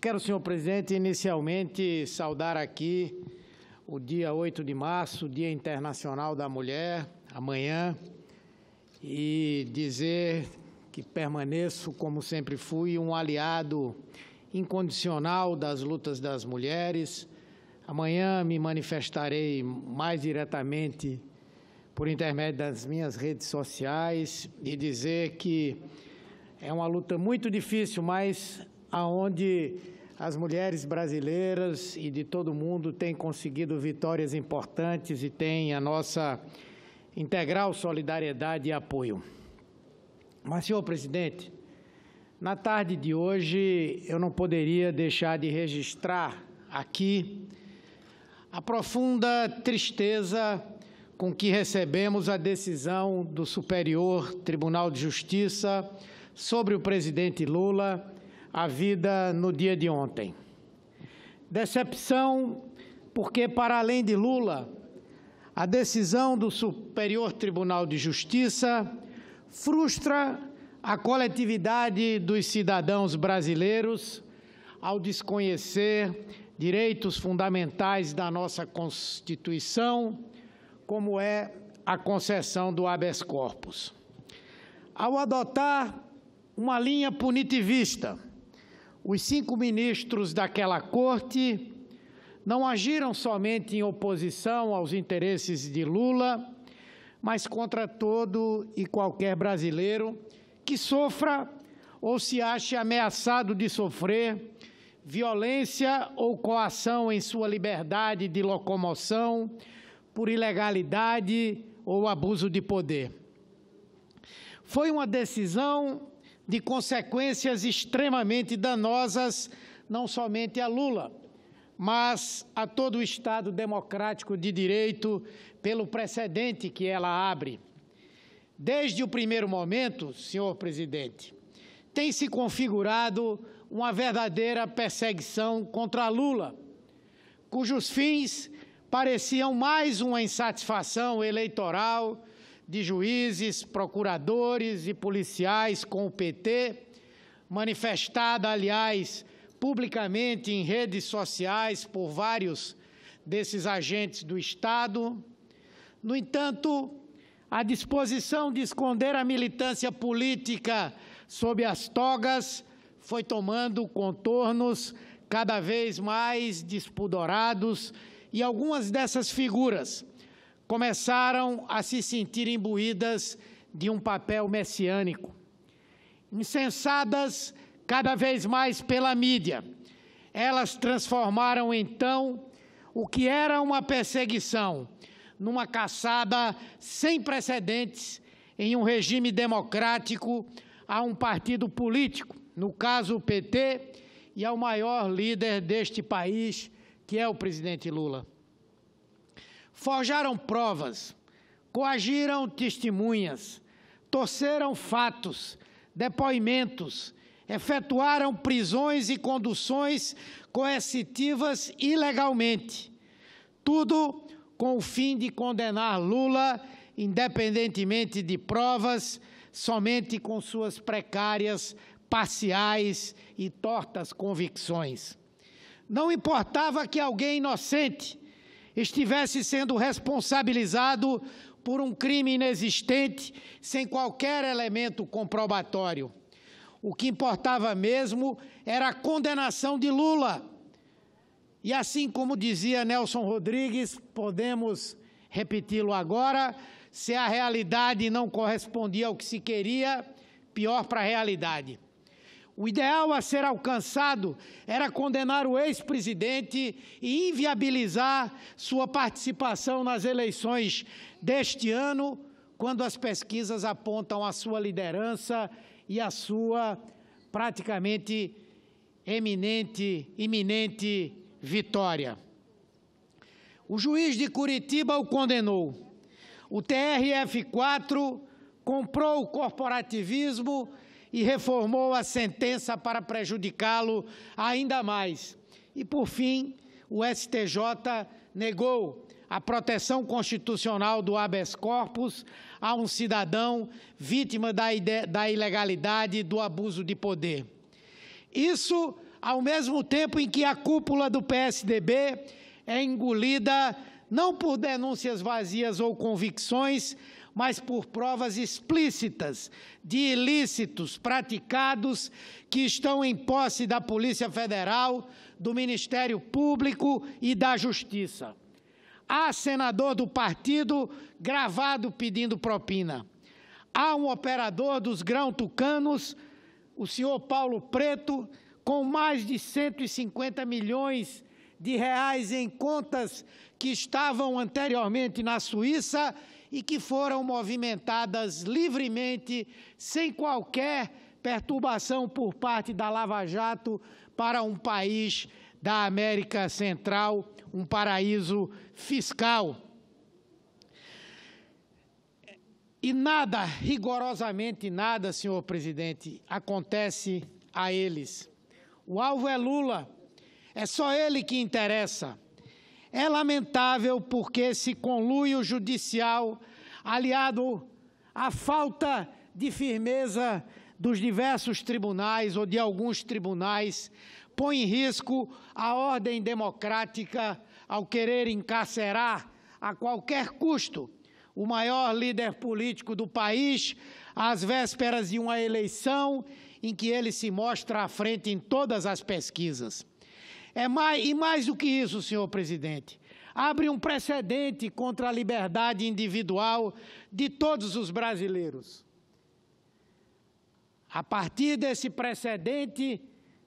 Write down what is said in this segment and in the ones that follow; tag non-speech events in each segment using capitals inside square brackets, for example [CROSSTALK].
Quero, senhor presidente, inicialmente saudar aqui o dia 8 de março, Dia Internacional da Mulher, amanhã, e dizer que permaneço, como sempre fui, um aliado incondicional das lutas das mulheres. Amanhã me manifestarei mais diretamente por intermédio das minhas redes sociais e dizer que é uma luta muito difícil, mas aonde as mulheres brasileiras e de todo mundo têm conseguido vitórias importantes e têm a nossa integral solidariedade e apoio. Mas, senhor presidente, na tarde de hoje eu não poderia deixar de registrar aqui a profunda tristeza com que recebemos a decisão do Superior Tribunal de Justiça sobre o presidente Lula a vida no dia de ontem. Decepção, porque, para além de Lula, a decisão do Superior Tribunal de Justiça frustra a coletividade dos cidadãos brasileiros ao desconhecer direitos fundamentais da nossa Constituição, como é a concessão do habeas corpus. Ao adotar uma linha punitivista, os cinco ministros daquela corte não agiram somente em oposição aos interesses de Lula, mas contra todo e qualquer brasileiro que sofra ou se ache ameaçado de sofrer violência ou coação em sua liberdade de locomoção por ilegalidade ou abuso de poder. Foi uma decisão de consequências extremamente danosas, não somente a Lula, mas a todo o Estado democrático de direito, pelo precedente que ela abre. Desde o primeiro momento, senhor presidente, tem se configurado uma verdadeira perseguição contra Lula, cujos fins pareciam mais uma insatisfação eleitoral de juízes, procuradores e policiais com o PT, manifestada, aliás, publicamente em redes sociais por vários desses agentes do Estado. No entanto, a disposição de esconder a militância política sob as togas foi tomando contornos cada vez mais despudorados e algumas dessas figuras começaram a se sentir imbuídas de um papel messiânico. Incensadas cada vez mais pela mídia, elas transformaram então o que era uma perseguição numa caçada sem precedentes em um regime democrático a um partido político, no caso o PT, e ao maior líder deste país, que é o presidente Lula. Forjaram provas, coagiram testemunhas, torceram fatos, depoimentos, efetuaram prisões e conduções coercitivas ilegalmente. Tudo com o fim de condenar Lula, independentemente de provas, somente com suas precárias, parciais e tortas convicções. Não importava que alguém inocente estivesse sendo responsabilizado por um crime inexistente, sem qualquer elemento comprobatório. O que importava mesmo era a condenação de Lula. E assim como dizia Nelson Rodrigues, podemos repeti-lo agora: se a realidade não correspondia ao que se queria, pior para a realidade. O ideal a ser alcançado era condenar o ex-presidente e inviabilizar sua participação nas eleições deste ano, quando as pesquisas apontam a sua liderança e a sua praticamente eminente, iminente vitória. O juiz de Curitiba o condenou. O TRF4 comprou o corporativismo e reformou a sentença para prejudicá-lo ainda mais. E, por fim, o STJ negou a proteção constitucional do habeas corpus a um cidadão vítima da, da ilegalidade e do abuso de poder. Isso ao mesmo tempo em que a cúpula do PSDB é engolida não por denúncias vazias ou convicções, mas por provas explícitas de ilícitos praticados que estão em posse da Polícia Federal, do Ministério Público e da Justiça. Há senador do partido gravado pedindo propina. Há um operador dos grão tucanos, o senhor Paulo Preto, com mais de 150 milhões de reais em contas que estavam anteriormente na Suíça e que foram movimentadas livremente, sem qualquer perturbação por parte da Lava Jato, para um país da América Central, um paraíso fiscal. E nada, rigorosamente nada, senhor presidente, acontece a eles. O alvo é Lula. É só ele que interessa. É lamentável porque esse conluio judicial, aliado à falta de firmeza dos diversos tribunais ou de alguns tribunais, põe em risco a ordem democrática ao querer encarcerar a qualquer custo o maior líder político do país às vésperas de uma eleição em que ele se mostra à frente em todas as pesquisas. É mais, e mais do que isso, senhor presidente, abre um precedente contra a liberdade individual de todos os brasileiros. A partir desse precedente,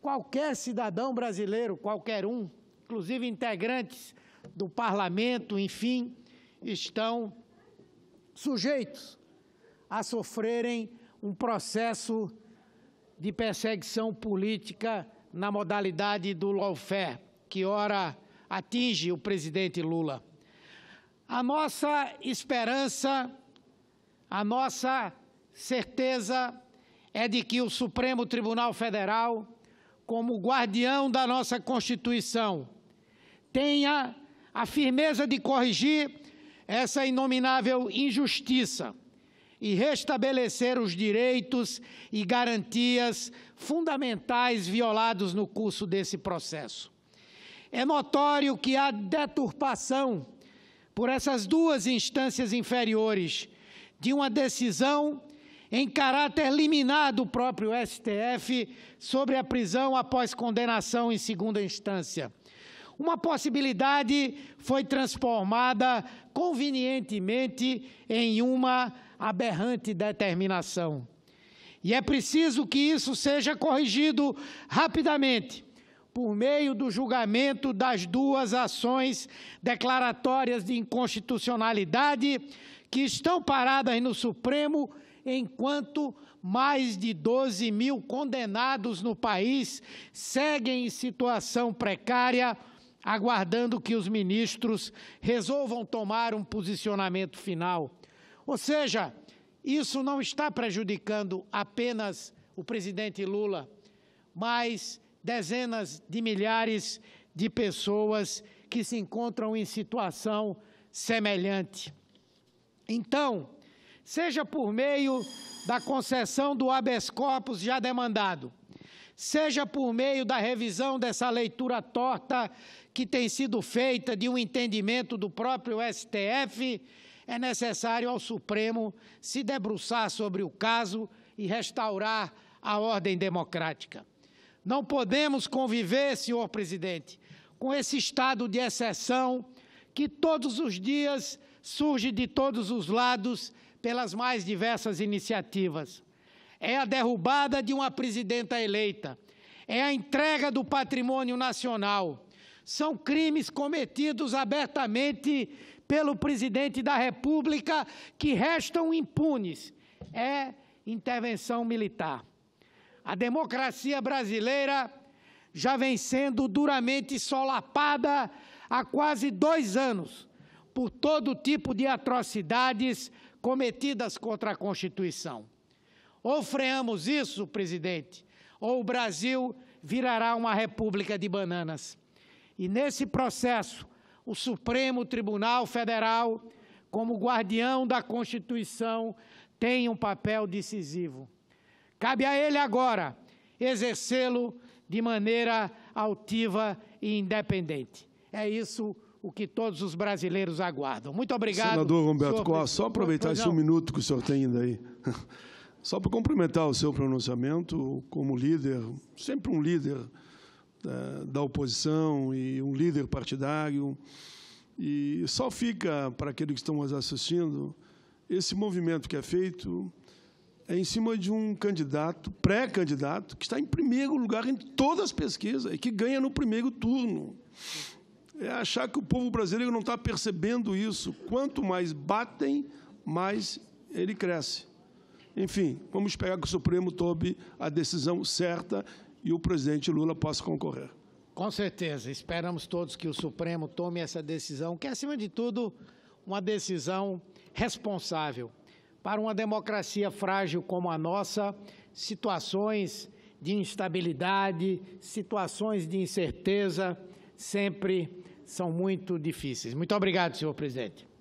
qualquer cidadão brasileiro, qualquer um, inclusive integrantes do parlamento, enfim, estão sujeitos a sofrerem um processo de perseguição política na modalidade do lawfare, que ora atinge o presidente Lula. A nossa esperança, a nossa certeza é de que o Supremo Tribunal Federal, como guardião da nossa Constituição, tenha a firmeza de corrigir essa inominável injustiça e restabelecer os direitos e garantias fundamentais violados no curso desse processo. É notório que há deturpação por essas duas instâncias inferiores de uma decisão em caráter liminar do próprio STF sobre a prisão após condenação em segunda instância. Uma possibilidade foi transformada convenientemente em uma aberrante determinação. E é preciso que isso seja corrigido rapidamente, por meio do julgamento das duas ações declaratórias de inconstitucionalidade que estão paradas no Supremo, enquanto mais de 12 mil condenados no país seguem em situação precária, aguardando que os ministros resolvam tomar um posicionamento final. Ou seja, isso não está prejudicando apenas o presidente Lula, mas dezenas de milhares de pessoas que se encontram em situação semelhante. Então, seja por meio da concessão do habeas corpus já demandado, seja por meio da revisão dessa leitura torta que tem sido feita de um entendimento do próprio STF, é necessário ao Supremo se debruçar sobre o caso e restaurar a ordem democrática. Não podemos conviver, senhor presidente, com esse estado de exceção que todos os dias surge de todos os lados pelas mais diversas iniciativas. É a derrubada de uma presidenta eleita, é a entrega do patrimônio nacional. São crimes cometidos abertamente pelo presidente da República que restam impunes é intervenção militar. A democracia brasileira já vem sendo duramente solapada há quase dois anos por todo tipo de atrocidades cometidas contra a Constituição. Ou freamos isso, presidente, ou o Brasil virará uma república de bananas. E nesse processo, o Supremo Tribunal Federal, como guardião da Constituição, tem um papel decisivo. Cabe a ele agora exercê-lo de maneira altiva e independente. É isso o que todos os brasileiros aguardam. Muito obrigado. Senador Humberto Costa, só aproveitar esse um minuto que o senhor tem ainda aí. [LAUGHS] Só para cumprimentar o seu pronunciamento, como líder, sempre um líder da, da oposição e um líder partidário. E só fica para aqueles que estão nos assistindo esse movimento que é feito é em cima de um candidato, pré-candidato, que está em primeiro lugar em todas as pesquisas e que ganha no primeiro turno. É achar que o povo brasileiro não está percebendo isso. Quanto mais batem, mais ele cresce. Enfim, vamos esperar que o Supremo tome a decisão certa e o presidente Lula possa concorrer. Com certeza. Esperamos todos que o Supremo tome essa decisão, que é, acima de tudo, uma decisão responsável. Para uma democracia frágil como a nossa, situações de instabilidade, situações de incerteza sempre são muito difíceis. Muito obrigado, senhor presidente.